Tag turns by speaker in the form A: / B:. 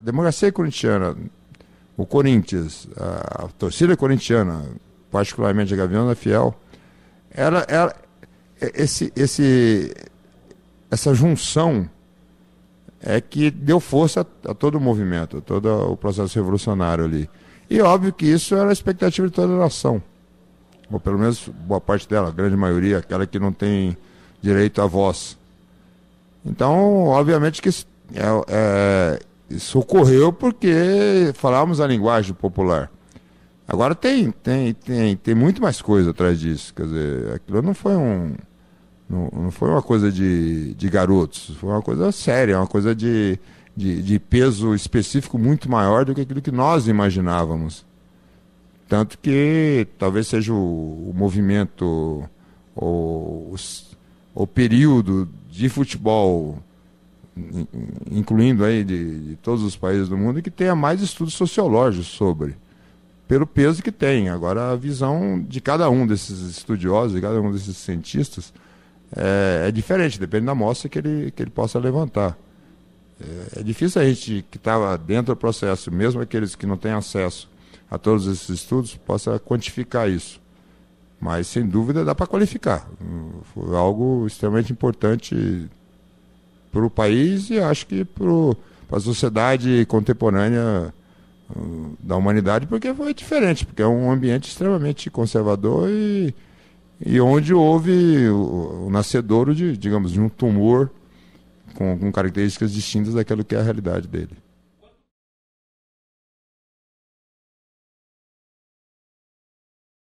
A: democracia corintiana, o Corinthians, a, a torcida corintiana, particularmente a Gavião da Fiel, ela, ela, esse, esse, essa junção é que deu força a, a todo o movimento, a todo o processo revolucionário ali. E óbvio que isso era a expectativa de toda a nação. Ou pelo menos boa parte dela, a grande maioria, aquela que não tem direito à voz. Então, obviamente que é, é, isso ocorreu porque falávamos a linguagem popular. Agora tem, tem, tem, tem muito mais coisa atrás disso. Quer dizer, aquilo não foi um. Não, não foi uma coisa de, de garotos, foi uma coisa séria, uma coisa de, de, de peso específico muito maior do que aquilo que nós imaginávamos. Tanto que talvez seja o, o movimento ou o, o período de futebol incluindo aí de, de, todos os países do mundo, que tenha mais estudos sociológicos sobre, pelo peso que tem. Agora, a visão de cada um desses estudiosos, de cada um desses cientistas, é, é diferente, depende da amostra que ele, que ele possa levantar. É, é difícil a gente que estava tá dentro do processo, mesmo aqueles que não têm acesso a todos esses estudos, possa quantificar isso. Mas, sem dúvida, dá para qualificar. Hum, foi algo extremamente importante para o país e acho que para a sociedade contemporânea ah, da humanidade, porque foi diferente, porque é um ambiente extremamente conservador e, e onde houve o, o de, digamos, de um tumor com, com características distintas daquilo que é a realidade dele.